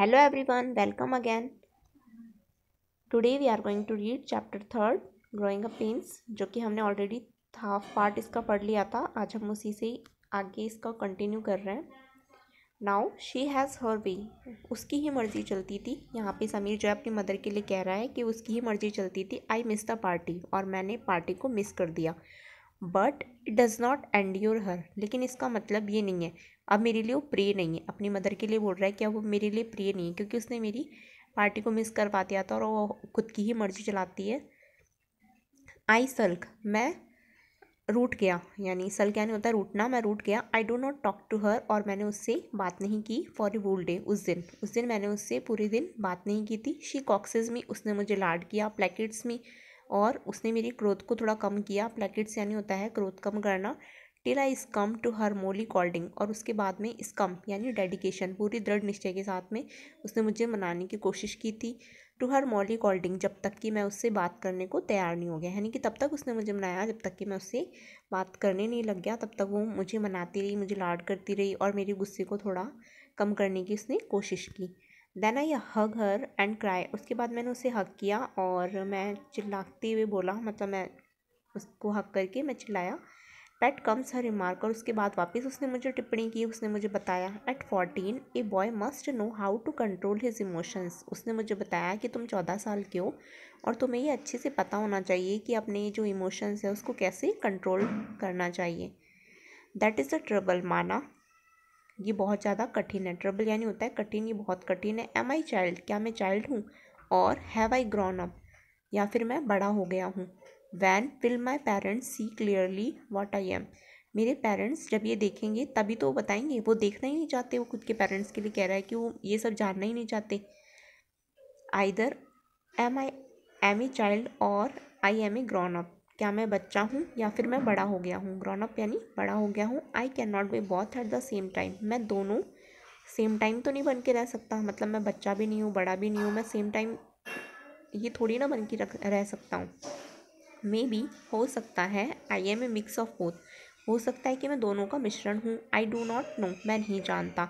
every everyone welcome again today we are going to read chapter third growing up pains जो कि हमने already half part इसका पढ़ लिया था आज हम उसी से आगे इसका कंटिन्यू कर रहे हैं now she has her way उसकी ही मर्ज़ी चलती थी यहाँ पे समीर जो है अपनी मदर के लिए कह रहा है कि उसकी ही मर्ज़ी चलती थी आई मिस द पार्टी और मैंने पार्टी को मिस कर दिया but it does not end your her लेकिन इसका मतलब ये नहीं है अब मेरे लिए वो प्रिय नहीं है अपनी मदर के लिए बोल रहा है कि अब वो मेरे लिए प्रिय नहीं है क्योंकि उसने मेरी पार्टी को मिस करवा दिया था और वो खुद की ही मर्जी चलाती है आई सल्क मैं रूट गया यानी सल्क यानी होता है रूटना मैं रूट गया I don't not talk to her और मैंने उससे बात नहीं की फॉर ए वोल डे उस दिन उस दिन मैंने उससे पूरे दिन बात नहीं की थी शी कॉक्सेज में उसने मुझे लाड किया प्लेकेट्स में और उसने मेरी क्रोध को थोड़ा कम किया प्लेकेट्स यानी होता है क्रोध कम करना till I succumb to her mollycoddling और उसके बाद में स्कम यानी डेडिकेशन पूरी दृढ़ निश्चय के साथ में उसने मुझे मनाने की कोशिश की थी टू हर मॉली कॉल्डिंग जब तक कि मैं उससे बात करने को तैयार नहीं हो गया यानी कि तब तक उसने मुझे मनाया जब तक कि मैं उससे बात करने नहीं लग गया तब तक वो मुझे मनाती रही मुझे लाड करती रही और मेरे गुस्से को थोड़ा कम करने की उसने कोशिश की then I hug her and cry उसके बाद मैंने उसे हक किया और मैं चिल्लाते हुए बोला मतलब मैं उसको हक करके मैं चिल्लाया पेट कम्स हर रिमार्क और उसके बाद वापस उसने मुझे टिप्पणी की उसने मुझे बताया at fourteen a boy must know how to control his emotions उसने मुझे बताया कि तुम चौदह साल के हो और तुम्हें ये अच्छे से पता होना चाहिए कि अपने जो इमोशंस हैं उसको कैसे कंट्रोल करना चाहिए दैट इज़ अ ट्रबल माना ये बहुत ज़्यादा कठिन है ट्रबल यानी होता है कठिन ये बहुत कठिन है एम आई चाइल्ड क्या मैं चाइल्ड हूँ और हैव आई ग्रॉन अप या फिर मैं बड़ा हो गया हूँ when will my parents see clearly what I am मेरे पेरेंट्स जब ये देखेंगे तभी तो वो बताएंगे वो देखना ही नहीं चाहते वो खुद के पेरेंट्स के लिए कह रहा है कि वो ये सब जानना ही नहीं चाहते either am I am a child और I am a grown up क्या मैं बच्चा हूँ या फिर मैं बड़ा हो गया हूँ ग्रॉन अप यानी बड़ा हो गया हूँ I can not be both at the same time मैं दोनों सेम टाइम तो नहीं बन के रह सकता मतलब मैं बच्चा भी नहीं हूँ बड़ा भी नहीं हूँ मैं सेम टाइम ये थोड़ी ना बन के रह सकता हूँ मे बी हो सकता है I am a mix of both हो सकता है कि मैं दोनों का मिश्रण हूँ आई डो नॉट नो मैं नहीं जानता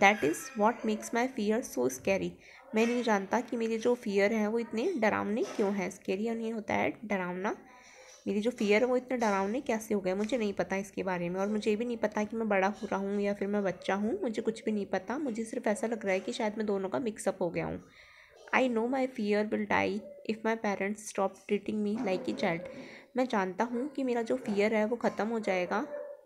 that is what makes my fear so scary मैं नहीं जानता कि मेरी जो फियर है वो इतने डरावने क्यों हैं स्कैरी नहीं होता है डरावना मेरी जो फियर है वो इतने डरावने कैसे हो गए मुझे नहीं पता इसके बारे में और मुझे भी नहीं पता कि मैं बड़ा हो रहा हूँ या फिर मैं बच्चा हूँ मुझे कुछ भी नहीं पता मुझे सिर्फ ऐसा लग रहा है कि शायद मैं दोनों का मिक्सअप हो गया हूँ I know my fear will die if my parents stop treating me like a child मैं जानता हूँ कि मेरा जो फियर है वो ख़त्म हो जाएगा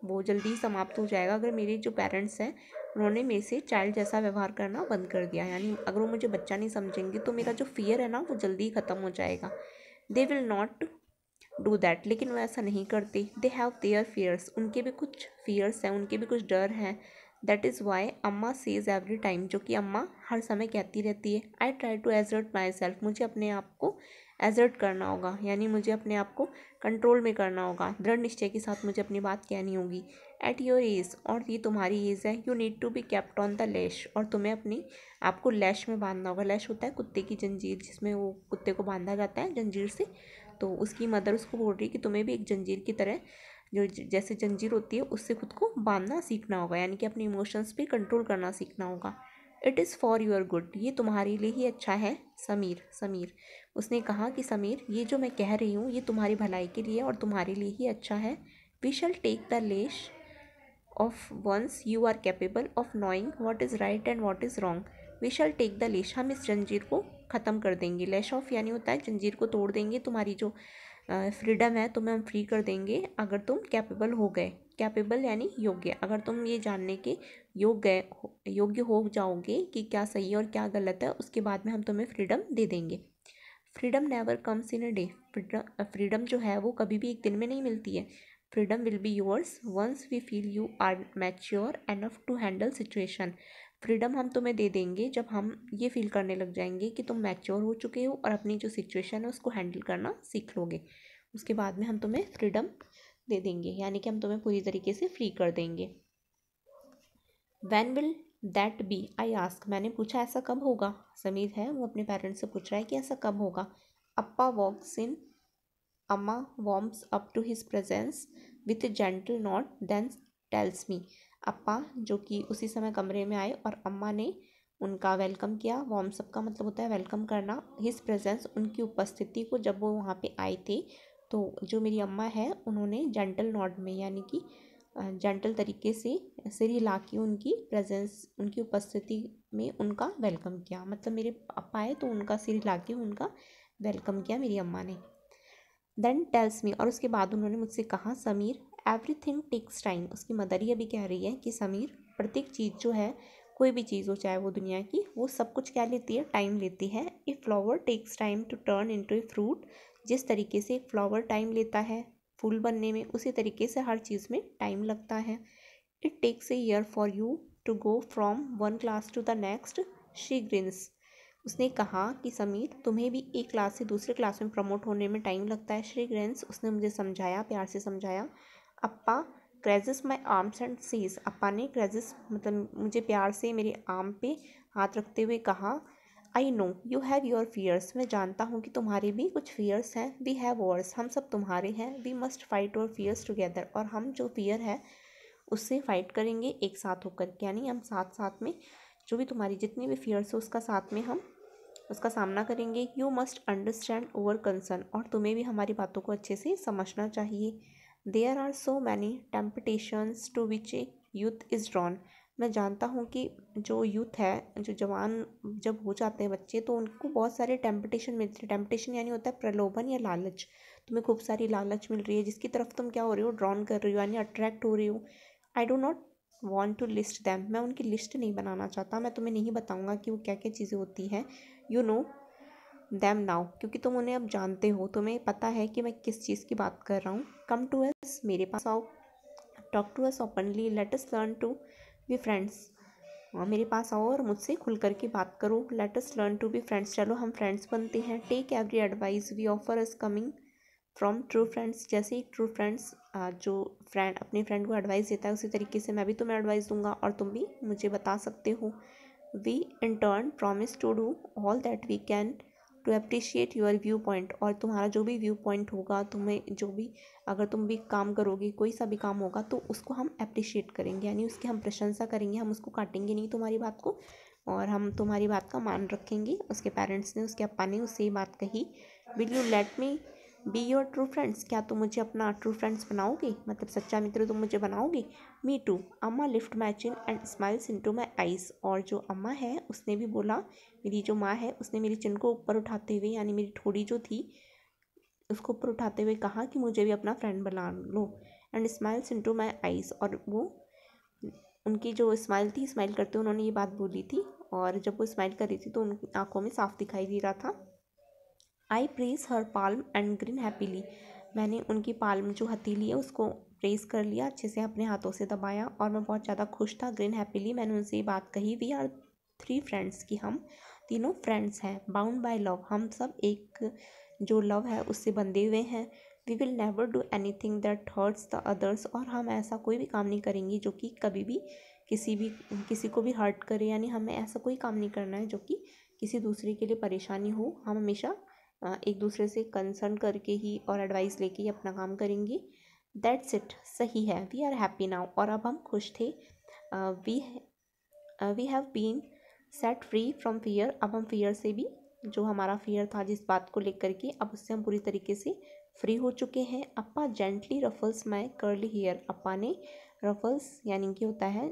वो जल्दी समाप्त हो जाएगा अगर मेरे जो पेरेंट्स हैं उन्होंने मेरे से चाइल्ड जैसा व्यवहार करना बंद कर दिया यानी अगर वो मुझे बच्चा नहीं समझेंगे तो मेरा जो फियर है ना वो जल्दी ही ख़त्म हो जाएगा they will not do that लेकिन वो ऐसा नहीं करते दे हैव देयर फियर्स उनके भी कुछ फियर्स हैं उनके भी कुछ डर हैं that is why Amma says every time जो कि अम्मा हर समय कहती रहती है I try to assert myself मुझे अपने आप को एजर्ट करना होगा यानी मुझे अपने आप को कंट्रोल में करना होगा दृढ़ निश्चय के साथ मुझे अपनी बात कहनी होगी एट योर एज और ये तुम्हारी एज है you need to be kept on the leash और तुम्हें अपनी आपको लैश में बांधना होगा लैश होता है कुत्ते की जंजीर जिसमें वो कुत्ते को बांधा जाता है जंजीर से तो उसकी मदर उसको बोल रही है कि तुम्हें भी एक जंजीर की तरह जो जैसे जंजीर होती है उससे खुद को बांधना सीखना होगा यानी कि अपने इमोशंस पे कंट्रोल करना सीखना होगा it is for your good ये तुम्हारे लिए ही अच्छा है समीर समीर उसने कहा कि समीर ये जो मैं कह रही हूँ ये तुम्हारी भलाई के लिए और तुम्हारे लिए ही अच्छा है we shall take the leash off once you are capable of knowing what is right and what is wrong we shall take the leash हम इस जंजीर को ख़त्म कर देंगे लेश ऑफ यानी होता है जंजीर को तोड़ देंगे तुम्हारी जो फ्रीडम है तुम्हें हम फ्री कर देंगे अगर तुम कैपेबल हो गए कैपेबल यानी योग्य अगर तुम ये जानने के योग्य योग्य हो जाओगे कि क्या सही है और क्या गलत है उसके बाद में हम तुम्हें फ्रीडम दे देंगे freedom never comes in a day freedom जो है वो कभी भी एक दिन में नहीं मिलती है freedom will be yours once we feel you are mature enough to handle situation freedom हम तुम्हें दे देंगे जब हम ये फील करने लग जाएंगे कि तुम मैच्योर हो चुके हो और अपनी जो सिचुएशन है उसको हैंडल करना सीख लोगे उसके बाद में हम तुम्हें फ्रीडम दे देंगे यानी कि हम तुम्हें पूरी तरीके से फ्री कर देंगे when will that be I ask मैंने पूछा ऐसा कब होगा समीर है वो अपने पेरेंट्स से पूछ रहा है कि ऐसा कब होगा अप्पा walks in Amma warms up to his presence with gentle nod then tells me Appa जो कि उसी समय कमरे में आए और अम्मा ने उनका वेलकम किया वॉम्स अप का मतलब होता है वेलकम करना हिज प्रेजेंस उनकी उपस्थिति को जब वो वहाँ पर आए थे तो जो मेरी अम्मा है उन्होंने जेंटल नॉट में यानी कि जेंटल तरीके से सिर हिला के उनकी प्रेजेंस उनकी उपस्थिति में उनका वेलकम किया मतलब मेरे पापा आए तो उनका सिर हिला के उनका वेलकम किया मेरी अम्मा ने देन टेल्स मी और उसके बाद उन्होंने मुझसे कहा समीर एवरीथिंग टेक्स टाइम उसकी मदर ये भी कह रही है कि समीर प्रत्येक चीज़ जो है कोई भी चीज़ हो चाहे वो दुनिया की वो सब कुछ क्या लेती है टाइम लेती है a flower takes time to turn into a fruit जिस तरीके से फ्लावर टाइम लेता है फूल बनने में उसी तरीके से हर चीज़ में टाइम लगता है it takes a year for you to go from one class to the next she grins उसने कहा कि समीर तुम्हें भी एक क्लास से दूसरे क्लास में प्रमोट होने में टाइम लगता है श्री ग्रेंस उसने मुझे समझाया प्यार से समझाया Appa caresses my arms and says Appa ने क्रेजिस मतलब मुझे प्यार से मेरे आर्म पे हाथ रखते हुए कहा I know you have your fears मैं जानता हूँ कि तुम्हारे भी कुछ फीयर्स हैं वी हैव वर्स हम सब तुम्हारे हैं we must fight our fears together और हम जो फियर है उससे फाइट करेंगे एक साथ होकर यानी हम साथ साथ में जो भी तुम्हारी जितनी भी फियर्स है उसका साथ में हम उसका सामना करेंगे you must understand our concern और तुम्हें भी हमारी बातों को अच्छे से समझना चाहिए there are so many temptations to which youth is drawn मैं जानता हूँ कि जो यूथ है जो जवान जब हो जाते हैं बच्चे तो उनको बहुत सारे टेम्पटेशन मिलते हैं टेम्पटेशन यानी होता है प्रलोभन या लालच तुम्हें खूब सारी लालच मिल रही है जिसकी तरफ तुम क्या हो रहे हो ड्रॉन कर रही हो यानी अट्रैक्ट हो रही हो I do not want to list them मैं उनकी लिस्ट नहीं बनाना चाहता मैं तुम्हें नहीं बताऊँगा कि वो क्या क्या चीज़ें होती हैं यू नो दैम नाउ क्योंकि तुम उन्हें अब जानते हो तुम्हें पता है कि मैं किस चीज़ की बात कर रहा हूँ कम टू अस मेरे पास आओ talk to us openly let us learn to be friends और मेरे पास आओ और मुझसे खुल कर के बात करो let us learn to be friends चलो हम फ्रेंड्स बनते हैं take every advice we offer is coming from true friends जैसे ही ट्रू फ्रेंड्स जो फ्रेंड अपने फ्रेंड को एडवाइस देता है उसी तरीके से मैं भी तुम्हें एडवाइस दूंगा और तुम भी मुझे बता सकते हो we in turn promise to do all that we can to appreciate your viewpoint और तुम्हारा जो भी व्यू पॉइंट होगा तुम्हें जो भी अगर तुम भी काम करोगे कोई सा भी काम होगा तो उसको हम अप्रिशिएट करेंगे यानी उसकी हम प्रशंसा करेंगे हम उसको काटेंगे नहीं तुम्हारी बात को और हम तुम्हारी बात का मान रखेंगे उसके पेरेंट्स ने उसके अपा ने उससे ये बात कही will you let me be your true friends क्या तुम मुझे अपना ट्रू फ्रेंड्स बनाओगे मतलब सच्चा मित्र तुम मुझे बनाओगे me too Amma lift my chin and smiles into my eyes और जो अम्मा है उसने भी बोला मेरी जो माँ है उसने मेरी चिन को ऊपर उठाते हुए यानी मेरी ठोड़ी जो थी उसको ऊपर उठाते हुए कहा कि मुझे भी अपना फ्रेंड बना लो and smiles into my eyes और वो उनकी जो स्माइल थी स्माइल करते हुए उन्होंने ये बात बोली थी और जब वो स्माइल कर रही थी तो उनकी आंखों में साफ दिखाई दे रहा था I press her palm and grin happily मैंने उनकी पाल्म जो हथीली है उसको प्रेस कर लिया अच्छे से अपने हाथों से दबाया और मैं बहुत ज़्यादा खुश था ग्रीन हैप्पीली मैंने उनसे ये बात कही वी आर थ्री फ्रेंड्स की हम तीनों फ्रेंड्स हैं बाउंड बाय लव हम सब एक जो लव है उससे बंधे हुए हैं we will never do anything that hurts the others और हम ऐसा कोई भी काम नहीं करेंगे जो कि कभी भी किसी भी किसी को भी हर्ट करे यानी हमें ऐसा कोई काम नहीं करना है जो कि किसी दूसरे के लिए परेशानी हो हम हमेशा एक दूसरे से कंसर्न करके ही और एडवाइस लेके ही अपना काम करेंगी दैट्स इट सही है वी आर हैप्पी नाउ और अब हम खुश थे we we have been set free from fear अब हम फियर से भी जो हमारा फियर था जिस बात को लेकर के अब उससे हम पूरी तरीके से फ्री हो चुके हैं Appa gently ruffles my curly hair Appa ने रफल्स यानी कि होता है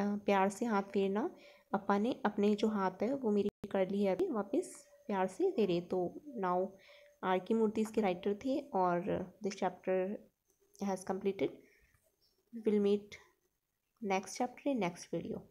प्यार से हाथ फेरना अपा ने अपने जो हाथ है वो मेरी कर्ली हेयर वापस प्यार से दे रहे तो नाउ आर की मूर्ति इसके राइटर थे और this chapter has completed will meet next chapter in next video